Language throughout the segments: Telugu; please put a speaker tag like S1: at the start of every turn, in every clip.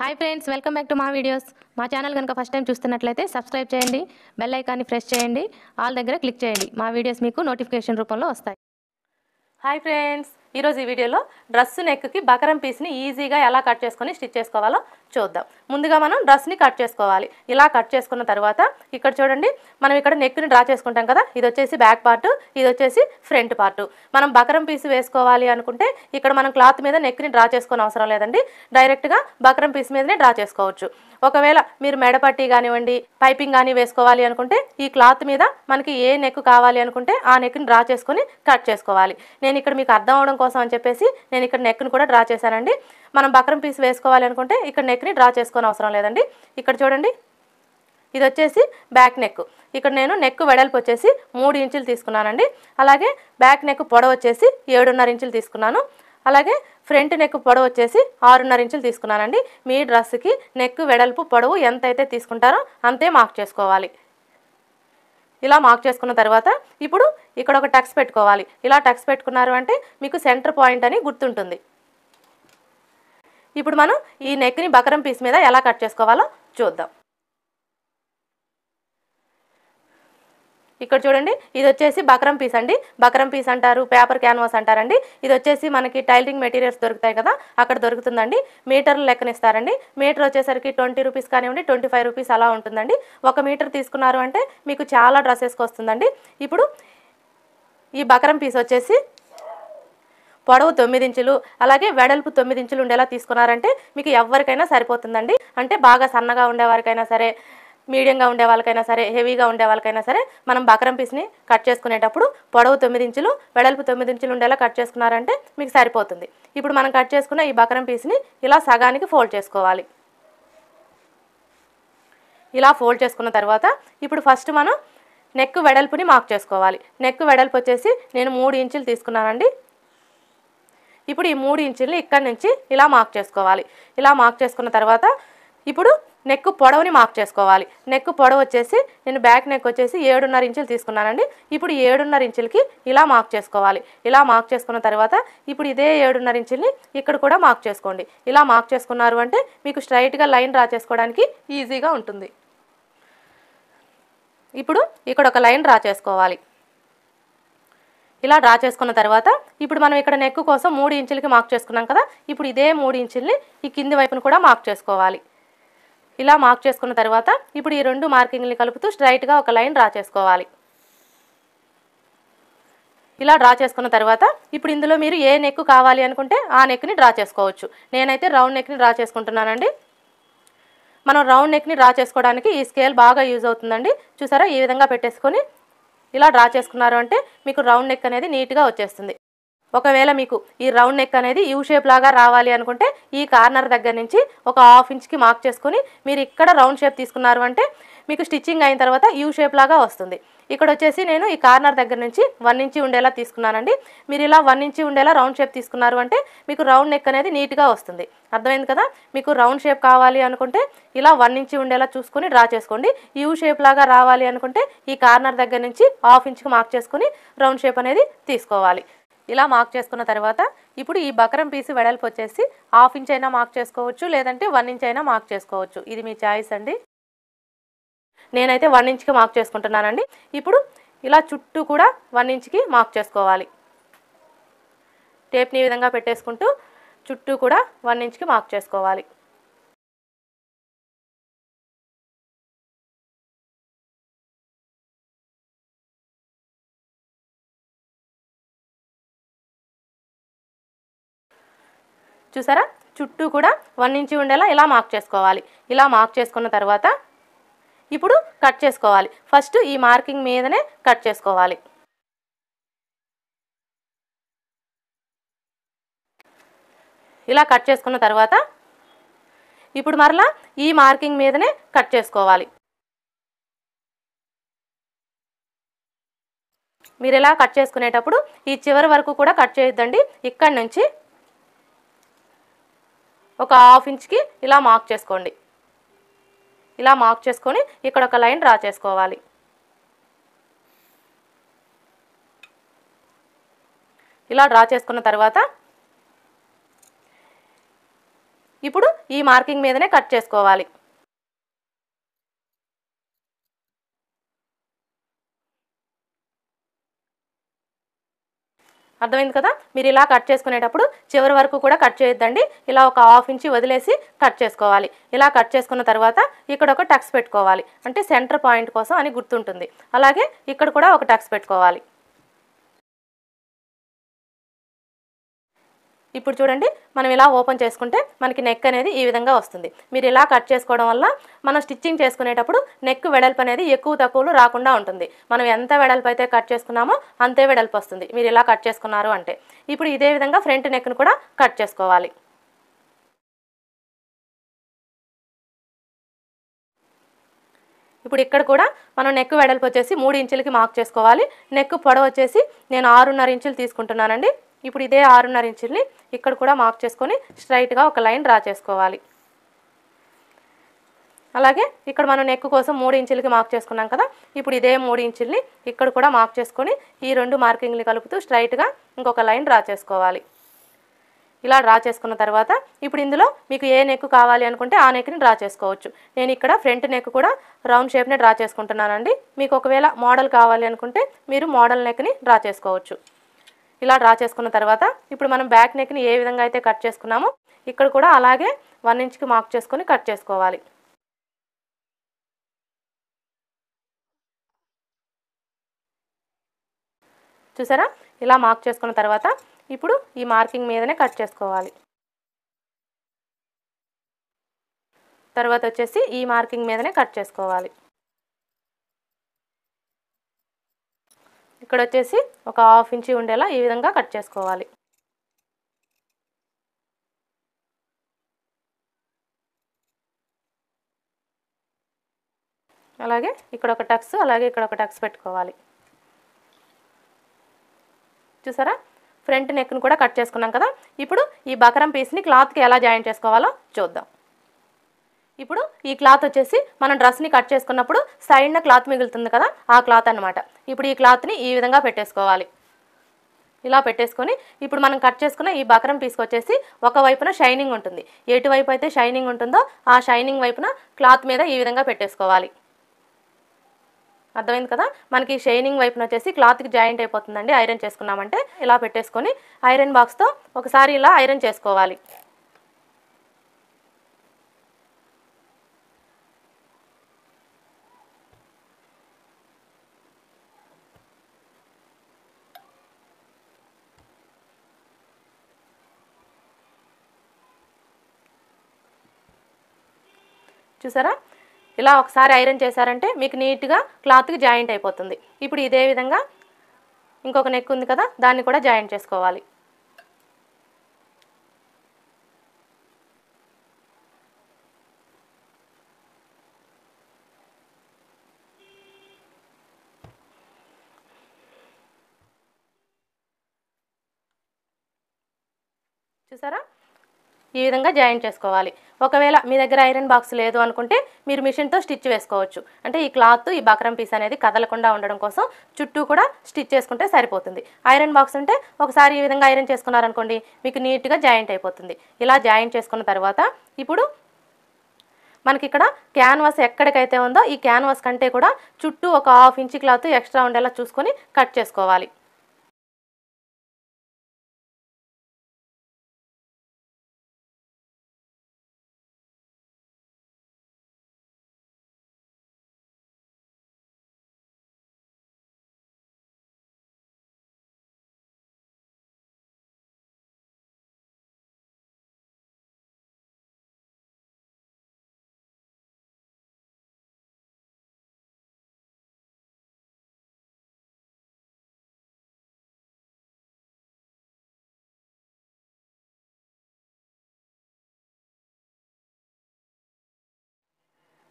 S1: hi friends welcome back to మా వీడియోస్ మా ఛానల్ కనుక ఫస్ట్ టైం చూస్తున్నట్లయితే సబ్స్క్రైబ్ చేయండి బెల్ ఐకాన్ని ప్రెస్ చేయండి ఆల్ దగ్గర క్లిక్ చేయండి మా వీడియోస్ మీకు నోటిఫికేషన్ రూపంలో వస్తాయి హాయ్ ఫ్రెండ్స్ ఈరోజు ఈ వీడియోలో డ్రెస్ నెక్కి బకరం పీస్ని ఈజీగా ఎలా కట్ చేసుకొని స్టిచ్ చేసుకోవాలో చూద్దాం ముందుగా మనం డ్రెస్ని కట్ చేసుకోవాలి ఇలా కట్ చేసుకున్న తర్వాత ఇక్కడ చూడండి మనం ఇక్కడ నెక్ని డ్రా చేసుకుంటాం కదా ఇది వచ్చేసి బ్యాక్ పార్ట్ ఇది వచ్చేసి ఫ్రంట్ పార్ట్ మనం బకరం పీస్ వేసుకోవాలి అనుకుంటే ఇక్కడ మనం క్లాత్ మీద నెక్ని డ్రా చేసుకునే అవసరం లేదండి డైరెక్ట్గా బకరం పీస్ మీదనే డ్రా చేసుకోవచ్చు ఒకవేళ మీరు మెడపట్టి కానివ్వండి పైపింగ్ కానీ వేసుకోవాలి అనుకుంటే ఈ క్లాత్ మీద మనకి ఏ నెక్ కావాలి అనుకుంటే ఆ నెక్ని డ్రా చేసుకొని కట్ చేసుకోవాలి నేను ఇక్కడ మీకు అర్థం అవడం కోసం అని చెప్పేసి నేను ఇక్కడ నెక్ని కూడా డ్రా చేశానండి మనం బక్రం పీస్ వేసుకోవాలి అనుకుంటే ఇక్కడ నెక్ని డ్రా చేసుకొని అవసరం లేదండి ఇక్కడ చూడండి ఇది వచ్చేసి బ్యాక్ నెక్ ఇక్కడ నేను నెక్ వెడల్పు వచ్చేసి మూడు ఇంచులు తీసుకున్నానండి అలాగే బ్యాక్ నెక్ పొడవు వచ్చేసి ఏడున్నర ఇంచులు తీసుకున్నాను అలాగే ఫ్రంట్ నెక్ పొడవు వచ్చేసి ఆరున్నర ఇంచులు తీసుకున్నానండి మీ డ్రెస్కి నెక్ వెడల్పు పొడవు ఎంత అయితే తీసుకుంటారో అంతే మార్క్ చేసుకోవాలి ఇలా మార్క్ చేసుకున్న తర్వాత ఇప్పుడు ఇక్కడ ఒక టక్స్ పెట్టుకోవాలి ఇలా టక్స్ పెట్టుకున్నారు అంటే మీకు సెంటర్ పాయింట్ అని గుర్తుంటుంది ఇప్పుడు మనం ఈ నెక్ని బకరం పీస్ మీద ఎలా కట్ చేసుకోవాలో చూద్దాం ఇక్కడ చూడండి ఇది వచ్చేసి బకరం పీస్ అండి బకరం పీస్ అంటారు పేపర్ క్యాన్వాస్ అంటారండి ఇది వచ్చేసి మనకి టైలరింగ్ మెటీరియల్స్ దొరుకుతాయి కదా అక్కడ దొరుకుతుందండి మీటర్లు లెక్కనిస్తారండి మీటర్ వచ్చేసరికి ట్వంటీ రూపీస్ కానివ్వండి ట్వంటీ ఫైవ్ రూపీస్ అలా ఉంటుందండి ఒక మీటర్ తీసుకున్నారు అంటే మీకు చాలా డ్రెస్సెస్కి వస్తుందండి ఇప్పుడు ఈ బకరం పీస్ వచ్చేసి పొడవు తొమ్మిది ఇంచులు అలాగే వెడల్పు తొమ్మిది ఇంచులు ఉండేలా తీసుకున్నారంటే మీకు ఎవరికైనా సరిపోతుందండి అంటే బాగా సన్నగా ఉండేవారికైనా సరే మీడియంగా ఉండే వాళ్ళకైనా సరే హెవీగా ఉండే వాళ్ళకైనా సరే మనం బకరం పీస్ని కట్ చేసుకునేటప్పుడు పొడవు తొమ్మిది ఇంచులు వెడల్పు తొమ్మిది ఇంచులు ఉండేలా కట్ చేసుకున్నారంటే మీకు సరిపోతుంది ఇప్పుడు మనం కట్ చేసుకున్న ఈ బకరం పీస్ని ఇలా సగానికి ఫోల్డ్ చేసుకోవాలి ఇలా ఫోల్డ్ చేసుకున్న తర్వాత ఇప్పుడు ఫస్ట్ మనం నెక్ వెడల్పుని మార్క్ చేసుకోవాలి నెక్ వెడల్పు వచ్చేసి నేను మూడు ఇంచులు తీసుకున్నానండి ఇప్పుడు ఈ మూడు ఇంచుల్ని ఇక్కడ నుంచి ఇలా మార్క్ చేసుకోవాలి ఇలా మార్క్ చేసుకున్న తర్వాత ఇప్పుడు నెక్ పొడవుని మార్క్ చేసుకోవాలి నెక్ పొడవు వచ్చేసి నేను బ్యాక్ నెక్ వచ్చేసి ఏడున్నర ఇంచులు తీసుకున్నానండి ఇప్పుడు ఏడున్నర ఇంచులకి ఇలా మార్క్ చేసుకోవాలి ఇలా మార్క్ చేసుకున్న తర్వాత ఇప్పుడు ఇదే ఏడున్నర ఇంచుల్ని ఇక్కడ కూడా మార్క్ చేసుకోండి ఇలా మార్క్ చేసుకున్నారు అంటే మీకు స్ట్రైట్గా లైన్ డ్రా చేసుకోవడానికి ఈజీగా ఉంటుంది ఇప్పుడు ఇక్కడ ఒక లైన్ డ్రా చేసుకోవాలి ఇలా డ్రా చేసుకున్న తర్వాత ఇప్పుడు మనం ఇక్కడ నెక్ కోసం మూడు ఇంచులకి మార్క్ చేసుకున్నాం కదా ఇప్పుడు ఇదే మూడు ఇంచుల్ని ఈ కింది వైపును కూడా మార్క్ చేసుకోవాలి ఇలా మార్క్ చేసుకున్న తర్వాత ఇప్పుడు ఈ రెండు మార్కింగ్ని కలుపుతూ స్ట్రైట్గా ఒక లైన్ డ్రా చేసుకోవాలి ఇలా డ్రా చేసుకున్న తర్వాత ఇప్పుడు ఇందులో మీరు ఏ నెక్ కావాలి అనుకుంటే ఆ నెక్ని డ్రా చేసుకోవచ్చు నేనైతే రౌండ్ నెక్ని డ్రా చేసుకుంటున్నానండి మనం రౌండ్ నెక్ని డ్రా చేసుకోవడానికి ఈ స్కేల్ బాగా యూజ్ అవుతుందండి చూసారా ఈ విధంగా పెట్టేసుకొని ఇలా డ్రా చేసుకున్నారు అంటే మీకు రౌండ్ నెక్ అనేది నీట్గా వచ్చేస్తుంది ఒకవేళ మీకు ఈ రౌండ్ నెక్ అనేది యూ షేప్ లాగా రావాలి అనుకుంటే ఈ కార్నర్ దగ్గర నుంచి ఒక హాఫ్ ఇంచ్కి మార్క్ చేసుకుని మీరు ఇక్కడ రౌండ్ షేప్ తీసుకున్నారు అంటే మీకు స్టిచ్చింగ్ అయిన తర్వాత యూ షేప్ లాగా వస్తుంది ఇక్కడ వచ్చేసి నేను ఈ కార్నర్ దగ్గర నుంచి వన్ ఇంచి ఉండేలా తీసుకున్నానండి మీరు ఇలా వన్ ఇంచి ఉండేలా రౌండ్ షేప్ తీసుకున్నారు అంటే మీకు రౌండ్ నెక్ అనేది నీట్గా వస్తుంది అర్థమైంది కదా మీకు రౌండ్ షేప్ కావాలి అనుకుంటే ఇలా వన్ ఇంచి ఉండేలా చూసుకొని డ్రా చేసుకోండి యూ షేప్ లాగా రావాలి అనుకుంటే ఈ కార్నర్ దగ్గర నుంచి హాఫ్ ఇంచ్కి మార్క్ చేసుకుని రౌండ్ షేప్ అనేది తీసుకోవాలి ఇలా మార్క్ చేసుకున్న తర్వాత ఇప్పుడు ఈ బకరం పీసు వెడల్పు వచ్చేసి హాఫ్ ఇంచ్ అయినా మార్క్ చేసుకోవచ్చు లేదంటే వన్ ఇంచ్ అయినా మార్క్ చేసుకోవచ్చు ఇది మీ చాయిస్ అండి నేనైతే వన్ ఇంచ్కి మార్క్ చేసుకుంటున్నానండి ఇప్పుడు ఇలా చుట్టూ కూడా వన్ ఇంచ్కి మార్క్ చేసుకోవాలి టేప్ని ఈ విధంగా పెట్టేసుకుంటూ చుట్టూ కూడా వన్ ఇంచ్కి మార్క్ చేసుకోవాలి చూసారా చుట్టూ కూడా వన్ ఇంచి ఉండేలా ఇలా మార్క్ చేసుకోవాలి ఇలా మార్క్ చేసుకున్న తర్వాత ఇప్పుడు కట్ చేసుకోవాలి ఫస్ట్ ఈ మార్కింగ్ మీదనే కట్ చేసుకోవాలి ఇలా కట్ చేసుకున్న తర్వాత ఇప్పుడు మరలా ఈ మార్కింగ్ మీదనే కట్ చేసుకోవాలి మీరు ఇలా కట్ చేసుకునేటప్పుడు ఈ చివరి వరకు కూడా కట్ చేయొద్దండి ఇక్కడి నుంచి ఒక హాఫ్ ఇంచ్కి ఇలా మార్క్ చేసుకోండి ఇలా మార్క్ చేసుకొని ఇక్కడ ఒక లైన్ డ్రా చేసుకోవాలి ఇలా డ్రా చేసుకున్న తర్వాత ఇప్పుడు ఈ మార్కింగ్ మీదనే కట్ చేసుకోవాలి అర్థమైంది కదా మీరు ఇలా కట్ చేసుకునేటప్పుడు చివరి వరకు కూడా కట్ చేయొద్దండి ఇలా ఒక హాఫ్ ఇంచి వదిలేసి కట్ చేసుకోవాలి ఇలా కట్ చేసుకున్న తర్వాత ఇక్కడ ఒక టక్స్ పెట్టుకోవాలి అంటే సెంటర్ పాయింట్ కోసం అని గుర్తుంటుంది అలాగే ఇక్కడ కూడా ఒక టక్స్ పెట్టుకోవాలి ఇప్పుడు చూడండి మనం ఇలా ఓపెన్ చేసుకుంటే మనకి నెక్ అనేది ఈ విధంగా వస్తుంది మీరు ఇలా కట్ చేసుకోవడం వల్ల మనం స్టిచ్చింగ్ చేసుకునేటప్పుడు నెక్ వెడల్పు అనేది ఎక్కువ తక్కువలు రాకుండా ఉంటుంది మనం ఎంత వెడల్పు అయితే కట్ చేసుకున్నామో అంతే వెడల్పు వస్తుంది మీరు ఇలా కట్ చేసుకున్నారు అంటే ఇప్పుడు ఇదే విధంగా ఫ్రంట్ నెక్ను కూడా కట్ చేసుకోవాలి ఇప్పుడు ఇక్కడ కూడా మనం నెక్ వెడల్పు వచ్చేసి మూడు ఇంచులకి మార్క్ చేసుకోవాలి నెక్ పొడవు వచ్చేసి నేను ఆరున్నర ఇంచులు తీసుకుంటున్నానండి ఇప్పుడు ఇదే ఆరున్నర ఇంచుల్ని ఇక్కడ కూడా మార్క్ చేసుకొని స్ట్రైట్గా ఒక లైన్ డ్రా చేసుకోవాలి అలాగే ఇక్కడ మనం నెక్ కోసం మూడు ఇంచులకి మార్క్ చేసుకున్నాం కదా ఇప్పుడు ఇదే మూడు ఇంచుల్ని ఇక్కడ కూడా మార్క్ చేసుకొని ఈ రెండు మార్కింగ్ని కలుపుతూ స్ట్రైట్గా ఇంకొక లైన్ డ్రా చేసుకోవాలి ఇలా డ్రా చేసుకున్న తర్వాత ఇప్పుడు ఇందులో మీకు ఏ నెక్ కావాలి అనుకుంటే ఆ నెక్ని డ్రా చేసుకోవచ్చు నేను ఇక్కడ ఫ్రంట్ నెక్ కూడా రౌండ్ షేప్ని డ్రా చేసుకుంటున్నానండి మీకు ఒకవేళ మోడల్ కావాలి అనుకుంటే మీరు మోడల్ నెక్ని డ్రా చేసుకోవచ్చు ఇలా డ్రా చేసుకున్న తర్వాత ఇప్పుడు మనం బ్యాక్ నెక్ని ఏ విధంగా అయితే కట్ చేసుకున్నామో ఇక్కడ కూడా అలాగే వన్ ఇంచ్కి మార్క్ చేసుకొని కట్ చేసుకోవాలి చూసారా ఇలా మార్క్ చేసుకున్న తర్వాత ఇప్పుడు ఈ మార్కింగ్ మీదనే కట్ చేసుకోవాలి తర్వాత వచ్చేసి ఈ మార్కింగ్ మీదనే కట్ చేసుకోవాలి ఇక్కడ వచ్చేసి ఒక హాఫ్ ఇంచి ఉండేలా ఈ విధంగా కట్ చేసుకోవాలి అలాగే ఇక్కడ ఒక టక్స్ అలాగే ఇక్కడ ఒక టక్స్ పెట్టుకోవాలి చూసారా ఫ్రంట్ నెక్ను కూడా కట్ చేసుకున్నాం కదా ఇప్పుడు ఈ బకరం పీస్ని క్లాత్కి ఎలా జాయిన్ చేసుకోవాలో చూద్దాం ఇప్పుడు ఈ క్లాత్ వచ్చేసి మనం డ్రెస్ని కట్ చేసుకున్నప్పుడు సైడ్న క్లాత్ మిగులుతుంది కదా ఆ క్లాత్ అనమాట ఇప్పుడు ఈ క్లాత్ని ఈ విధంగా పెట్టేసుకోవాలి ఇలా పెట్టేసుకొని ఇప్పుడు మనం కట్ చేసుకున్న ఈ బకరం తీసుకొచ్చేసి ఒకవైపున షైనింగ్ ఉంటుంది ఎటువైపు అయితే షైనింగ్ ఉంటుందో ఆ షైనింగ్ వైపున క్లాత్ మీద ఈ విధంగా పెట్టేసుకోవాలి అర్థమైంది కదా మనకి షైనింగ్ వైపున వచ్చేసి క్లాత్కి జాయింట్ అయిపోతుందండి ఐరన్ చేసుకున్నామంటే ఇలా పెట్టేసుకొని ఐరన్ బాక్స్తో ఒకసారి ఇలా ఐరన్ చేసుకోవాలి చూసారా ఇలా ఒకసారి ఐరన్ చేశారంటే మీకు నీట్గా క్లాత్కి జాయింట్ అయిపోతుంది ఇప్పుడు ఇదే విధంగా ఇంకొక నెక్ ఉంది కదా దాన్ని కూడా జాయింట్ చేసుకోవాలి చూసారా ఈ విధంగా జాయిన్ చేసుకోవాలి ఒకవేళ మీ దగ్గర ఐరన్ బాక్స్ లేదు అనుకుంటే మీరు మిషన్తో స్టిచ్ వేసుకోవచ్చు అంటే ఈ క్లాత్ ఈ బక్రం పీస్ అనేది కదలకుండా ఉండడం కోసం చుట్టూ కూడా స్టిచ్ చేసుకుంటే సరిపోతుంది ఐరన్ బాక్స్ ఉంటే ఒకసారి ఈ విధంగా ఐరన్ చేసుకున్నారనుకోండి మీకు నీట్గా జాయింట్ అయిపోతుంది ఇలా జాయింట్ చేసుకున్న తర్వాత ఇప్పుడు మనకి ఇక్కడ క్యాన్వాస్ ఎక్కడికైతే ఉందో ఈ క్యాన్వాస్ కంటే కూడా చుట్టూ ఒక హాఫ్ ఇంచ్ క్లాత్ ఎక్స్ట్రా ఉండేలా చూసుకొని కట్ చేసుకోవాలి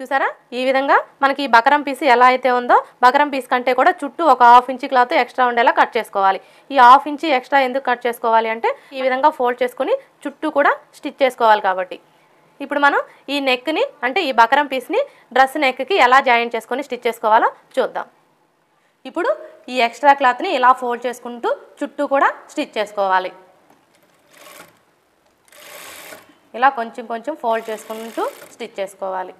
S1: చూసారా ఈ విధంగా మనకి ఈ బకరం పీస్ ఎలా అయితే ఉందో బకరం పీస్ కంటే కూడా చుట్టూ ఒక హాఫ్ ఇంచి క్లాత్ ఎక్స్ట్రా ఉండేలా కట్ చేసుకోవాలి ఈ హాఫ్ ఇంచి ఎక్స్ట్రా ఎందుకు కట్ చేసుకోవాలి అంటే ఈ విధంగా ఫోల్డ్ చేసుకుని చుట్టూ కూడా స్టిచ్ చేసుకోవాలి కాబట్టి ఇప్పుడు మనం ఈ నెక్ని అంటే ఈ బకరం పీస్ని డ్రెస్ నెక్కి ఎలా జాయిన్ చేసుకొని స్టిచ్ చేసుకోవాలో చూద్దాం ఇప్పుడు ఈ ఎక్స్ట్రా క్లాత్ని ఇలా ఫోల్డ్ చేసుకుంటూ చుట్టూ కూడా స్టిచ్ చేసుకోవాలి ఇలా కొంచెం కొంచెం ఫోల్డ్ చేసుకుంటూ స్టిచ్ చేసుకోవాలి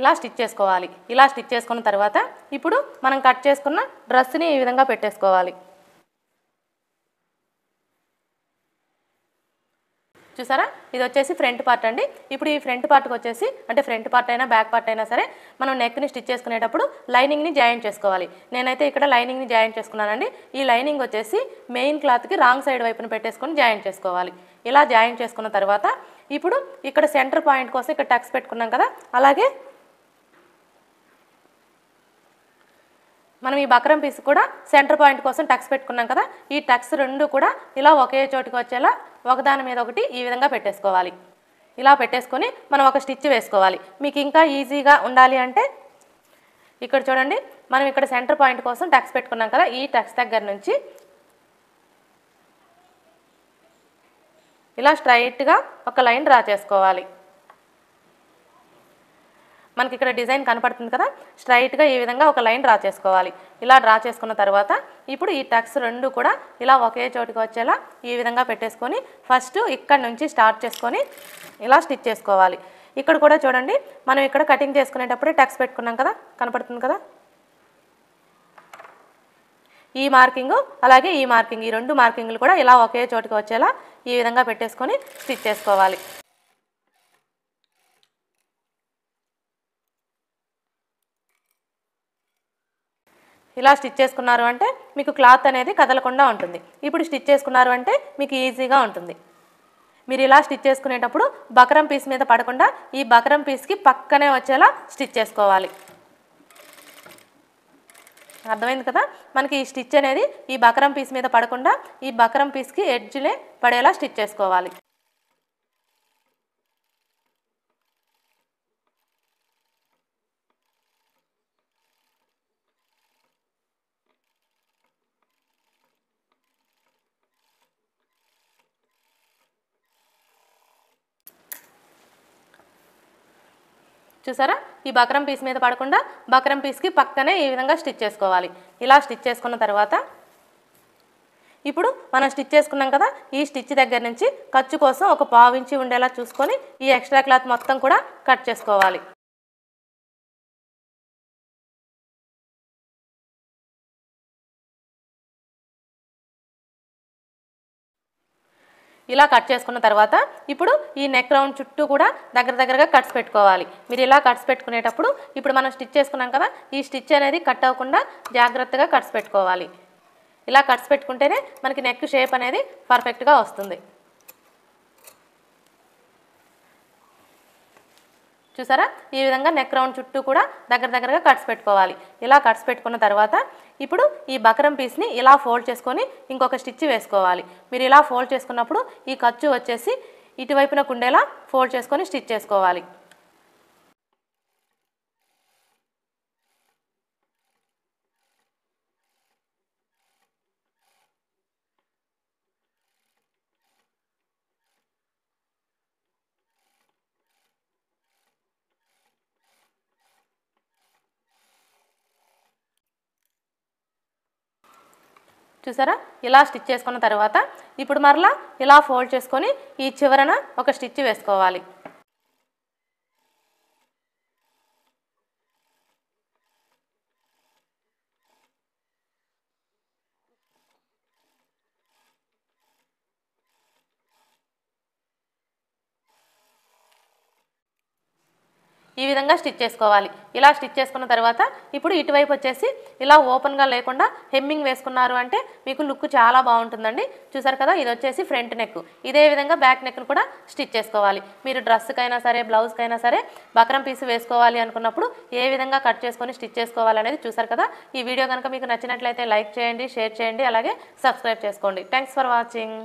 S1: ఇలా స్టిచ్ చేసుకోవాలి ఇలా స్టిచ్ చేసుకున్న తర్వాత ఇప్పుడు మనం కట్ చేసుకున్న డ్రెస్ని ఈ విధంగా పెట్టేసుకోవాలి చూసారా ఇది వచ్చేసి ఫ్రంట్ పార్ట్ అండి ఇప్పుడు ఈ ఫ్రంట్ పార్ట్కి వచ్చేసి అంటే ఫ్రంట్ పార్ట్ అయినా బ్యాక్ పార్ట్ అయినా సరే మనం నెక్ని స్టిచ్ చేసుకునేటప్పుడు లైనింగ్ని జాయిన్ చేసుకోవాలి నేనైతే ఇక్కడ లైనింగ్ని జాయిన్ చేసుకున్నానండి ఈ లైనింగ్ వచ్చేసి మెయిన్ క్లాత్కి రాంగ్ సైడ్ వైపున పెట్టేసుకొని జాయిన్ చేసుకోవాలి ఇలా జాయిన్ చేసుకున్న తర్వాత ఇప్పుడు ఇక్కడ సెంటర్ పాయింట్ కోసం ఇక్కడ టక్స్ పెట్టుకున్నాం కదా అలాగే మనం ఈ బక్రం పీస్ కూడా సెంటర్ పాయింట్ కోసం టక్స్ పెట్టుకున్నాం కదా ఈ టక్స్ రెండు కూడా ఇలా ఒకే చోటుకి వచ్చేలా ఒకదాని మీద ఒకటి ఈ విధంగా పెట్టేసుకోవాలి ఇలా పెట్టేసుకొని మనం ఒక స్టిచ్ వేసుకోవాలి మీకు ఇంకా ఈజీగా ఉండాలి అంటే ఇక్కడ చూడండి మనం ఇక్కడ సెంటర్ పాయింట్ కోసం టక్స్ పెట్టుకున్నాం కదా ఈ టక్స్ దగ్గర నుంచి ఇలా స్ట్రైట్గా ఒక లైన్ డ్రా చేసుకోవాలి మనకి ఇక్కడ డిజైన్ కనపడుతుంది కదా స్ట్రైట్గా ఈ విధంగా ఒక లైన్ డ్రా చేసుకోవాలి ఇలా డ్రా చేసుకున్న తర్వాత ఇప్పుడు ఈ టక్స్ రెండు కూడా ఇలా ఒకే చోటుకి వచ్చేలా ఈ విధంగా పెట్టేసుకొని ఫస్ట్ ఇక్కడ నుంచి స్టార్ట్ చేసుకొని ఇలా స్టిచ్ చేసుకోవాలి ఇక్కడ కూడా చూడండి మనం ఇక్కడ కటింగ్ చేసుకునేటప్పుడే టక్స్ పెట్టుకున్నాం కదా కనపడుతుంది కదా ఈ మార్కింగ్ అలాగే ఈ మార్కింగ్ ఈ రెండు మార్కింగ్లు కూడా ఇలా ఒకే చోటుకి వచ్చేలా ఈ విధంగా పెట్టేసుకొని స్టిచ్ చేసుకోవాలి ఇలా స్టిచ్ చేసుకున్నారు అంటే మీకు క్లాత్ అనేది కదలకుండా ఉంటుంది ఇప్పుడు స్టిచ్ చేసుకున్నారు అంటే మీకు ఈజీగా ఉంటుంది మీరు ఇలా స్టిచ్ చేసుకునేటప్పుడు బకరం పీస్ మీద పడకుండా ఈ బకరం పీస్కి పక్కనే వచ్చేలా స్టిచ్ చేసుకోవాలి అర్థమైంది కదా మనకి ఈ స్టిచ్ అనేది ఈ బకరం పీస్ మీద పడకుండా ఈ బకరం పీస్కి ఎడ్జ్లే పడేలా స్టిచ్ చేసుకోవాలి చూసారా ఈ బక్రం పీస్ మీద పడకుండా బక్రం పీస్కి పక్కనే ఈ విధంగా స్టిచ్ చేసుకోవాలి ఇలా స్టిచ్ చేసుకున్న తర్వాత ఇప్పుడు మనం స్టిచ్ చేసుకున్నాం కదా ఈ స్టిచ్ దగ్గర నుంచి ఖర్చు కోసం ఒక పావు ఇంచి ఉండేలా చూసుకొని ఈ ఎక్స్ట్రా క్లాత్ మొత్తం కూడా కట్ చేసుకోవాలి ఇలా కట్ చేసుకున్న తర్వాత ఇప్పుడు ఈ నెక్ రౌండ్ చుట్టూ కూడా దగ్గర దగ్గరగా కట్స్ పెట్టుకోవాలి మీరు ఇలా కట్స్ పెట్టుకునేటప్పుడు ఇప్పుడు మనం స్టిచ్ చేసుకున్నాం కదా ఈ స్టిచ్ అనేది కట్ అవ్వకుండా జాగ్రత్తగా కట్స్ పెట్టుకోవాలి ఇలా కట్స్ పెట్టుకుంటేనే మనకి నెక్ షేప్ అనేది పర్ఫెక్ట్గా వస్తుంది చూసారా ఈ విధంగా నెక్ రౌండ్ చుట్టూ కూడా దగ్గర దగ్గరగా కట్స్ పెట్టుకోవాలి ఇలా కట్స్ పెట్టుకున్న తర్వాత ఇప్పుడు ఈ బకరం పీస్ని ఇలా ఫోల్డ్ చేసుకొని ఇంకొక స్టిచ్ వేసుకోవాలి మీరు ఇలా ఫోల్డ్ చేసుకున్నప్పుడు ఈ ఖర్చు వచ్చేసి ఇటువైపున కుండేలా ఫోల్డ్ చేసుకొని స్టిచ్ చేసుకోవాలి చూసారా ఇలా స్టిచ్ చేసుకున్న తర్వాత ఇప్పుడు మరలా ఇలా ఫోల్డ్ చేసుకొని ఈ చివరన ఒక స్టిచ్ వేసుకోవాలి ఈ విధంగా స్టిచ్ చేసుకోవాలి ఇలా స్టిచ్ చేసుకున్న తర్వాత ఇప్పుడు ఇటువైపు వచ్చేసి ఇలా ఓపెన్గా లేకుండా హెమ్మింగ్ వేసుకున్నారు అంటే మీకు లుక్ చాలా బాగుంటుందండి చూసారు కదా ఇది వచ్చేసి ఫ్రంట్ నెక్ ఇదే విధంగా బ్యాక్ నెక్ను కూడా స్టిచ్ చేసుకోవాలి మీరు డ్రెస్కైనా సరే బ్లౌజ్కైనా సరే బక్రం పీస్ వేసుకోవాలి అనుకున్నప్పుడు ఏ విధంగా కట్ చేసుకొని స్టిచ్ చేసుకోవాలనేది చూసారు కదా ఈ వీడియో కనుక మీకు నచ్చినట్లయితే లైక్ చేయండి షేర్ చేయండి అలాగే సబ్స్క్రైబ్ చేసుకోండి థ్యాంక్స్ ఫర్ వాచింగ్